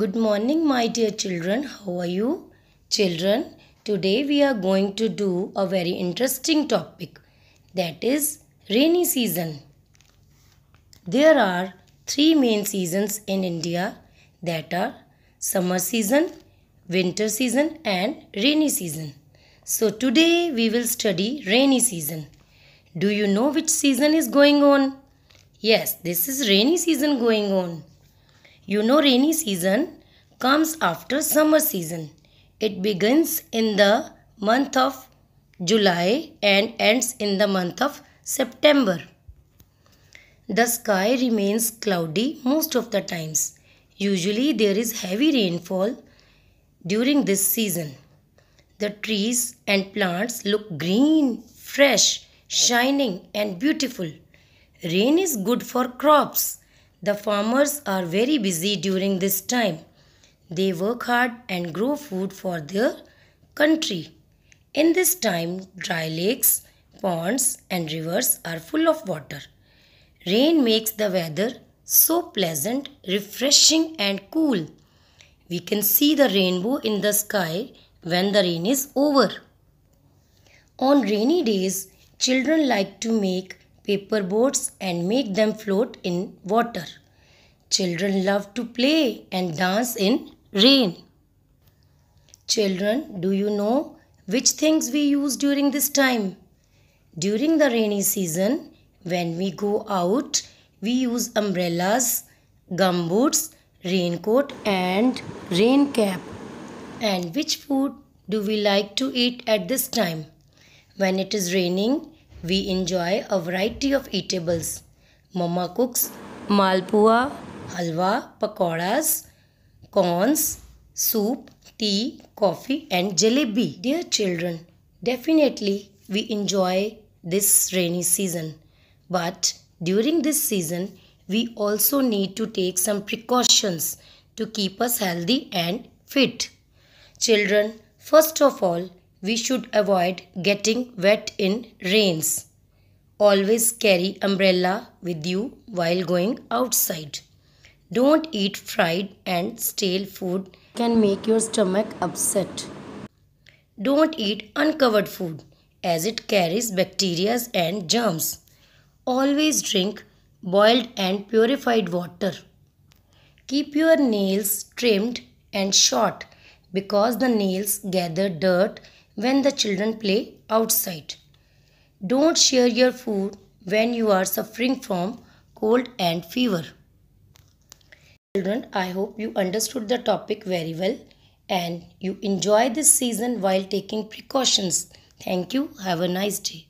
Good morning, my dear children. How are you? Children, today we are going to do a very interesting topic that is rainy season. There are three main seasons in India that are summer season, winter season and rainy season. So today we will study rainy season. Do you know which season is going on? Yes, this is rainy season going on. You know, rainy season comes after summer season. It begins in the month of July and ends in the month of September. The sky remains cloudy most of the times. Usually there is heavy rainfall during this season. The trees and plants look green, fresh, shining and beautiful. Rain is good for crops the farmers are very busy during this time. They work hard and grow food for their country. In this time, dry lakes, ponds, and rivers are full of water. Rain makes the weather so pleasant, refreshing, and cool. We can see the rainbow in the sky when the rain is over. On rainy days, children like to make paper boats and make them float in water. Children love to play and dance in rain. Children, do you know which things we use during this time? During the rainy season, when we go out, we use umbrellas, gumboots, raincoat and rain cap. And which food do we like to eat at this time? When it is raining, we enjoy a variety of eatables. Mama cooks malpua, halwa, pakoras, corns, soup, tea, coffee and jalebi. Dear children, definitely we enjoy this rainy season. But during this season, we also need to take some precautions to keep us healthy and fit. Children, first of all, we should avoid getting wet in rains. Always carry umbrella with you while going outside. Don't eat fried and stale food can make your stomach upset. Don't eat uncovered food as it carries bacteria and germs. Always drink boiled and purified water. Keep your nails trimmed and short because the nails gather dirt when the children play outside. Don't share your food when you are suffering from cold and fever. Children, I hope you understood the topic very well and you enjoy this season while taking precautions. Thank you. Have a nice day.